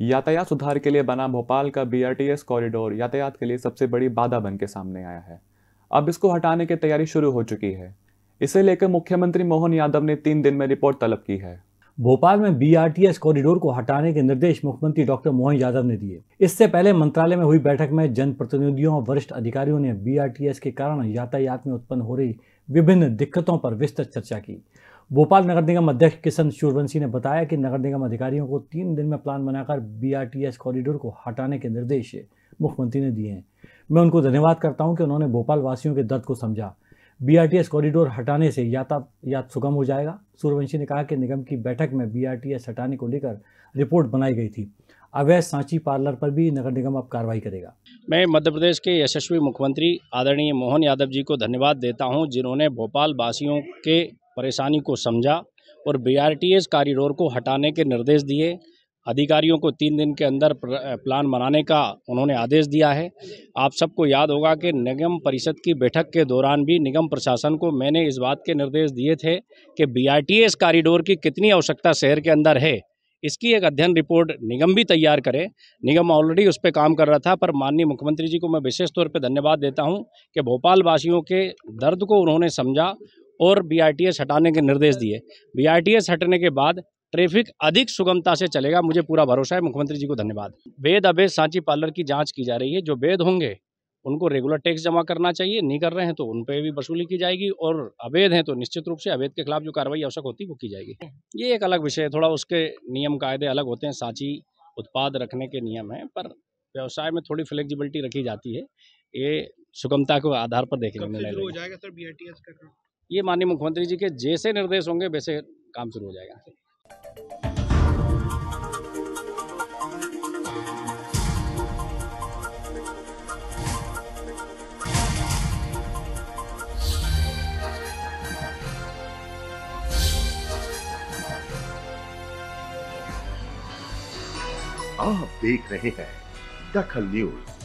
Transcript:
यातायात सुधार के लिए बना भोपाल का बी कॉरिडोर यातायात के लिए सबसे बड़ी बाधा बन के सामने आया है अब इसको हटाने की तैयारी शुरू हो चुकी है इसे लेकर मुख्यमंत्री मोहन यादव ने तीन दिन में रिपोर्ट तलब की है भोपाल में बी कॉरिडोर को हटाने के निर्देश मुख्यमंत्री डॉक्टर मोहन यादव ने दिए इससे पहले मंत्रालय में हुई बैठक में जनप्रतिनिधियों और वरिष्ठ अधिकारियों ने बी के कारण यातायात में उत्पन्न हो रही विभिन्न दिक्कतों पर विस्तृत चर्चा की भोपाल नगर निगम अध्यक्ष किशन सूर्यवंशी ने बताया कि नगर निगम अधिकारियों को तीन दिन में प्लान बनाकर बीआरटीएस कॉरिडोर को हटाने के निर्देश मुख्यमंत्री ने दिए हैं मैं उनको धन्यवाद करता हूं कि उन्होंने भोपाल वासियों के दर्द को समझा बीआरटीएस कॉरिडोर हटाने से यातायात सुगम हो जाएगा सूर्यवंशी ने कहा कि निगम की बैठक में बी हटाने को लेकर रिपोर्ट बनाई गई थी अवैध सांची पार्लर पर भी नगर निगम अब कार्रवाई करेगा मैं मध्य प्रदेश के यशस्वी मुख्यमंत्री आदरणीय मोहन यादव जी को धन्यवाद देता हूं जिन्होंने भोपाल वासियों के परेशानी को समझा और बीआरटीएस कॉरिडोर को हटाने के निर्देश दिए अधिकारियों को तीन दिन के अंदर प्लान बनाने का उन्होंने आदेश दिया है आप सबको याद होगा कि निगम परिषद की बैठक के दौरान भी निगम प्रशासन को मैंने इस बात के निर्देश दिए थे कि बीआरटीएस कॉरिडोर की कितनी आवश्यकता शहर के अंदर है इसकी एक अध्ययन रिपोर्ट निगम भी तैयार करे निगम ऑलरेडी उस पर काम कर रहा था पर माननीय मुख्यमंत्री जी को मैं विशेष तौर पर धन्यवाद देता हूँ कि भोपाल वासियों के दर्द को उन्होंने समझा और बी हटाने के निर्देश दिए बी हटने के बाद ट्रैफिक अधिक सुगमता से चलेगा मुझे पूरा भरोसा है मुख्यमंत्री जी को धन्यवाद वेद अवैध सांची पार्लर की जांच की जा रही है जो वेद होंगे उनको रेगुलर टैक्स जमा करना चाहिए नहीं कर रहे हैं तो उन पर भी वसूली की जाएगी और अवैध हैं तो निश्चित रूप से अवैध के खिलाफ जो कार्रवाई आवश्यक होती है वो की जाएगी ये एक अलग विषय है थोड़ा उसके नियम कायदे अलग होते हैं सांची उत्पाद रखने के नियम हैं पर व्यवसाय में थोड़ी फ्लेक्सिबिलिटी रखी जाती है ये सुगमता के आधार पर को मिलेगा ये माननीय मुख्यमंत्री जी के जैसे निर्देश होंगे वैसे काम शुरू हो जाएगा आप देख रहे हैं दखल न्यूज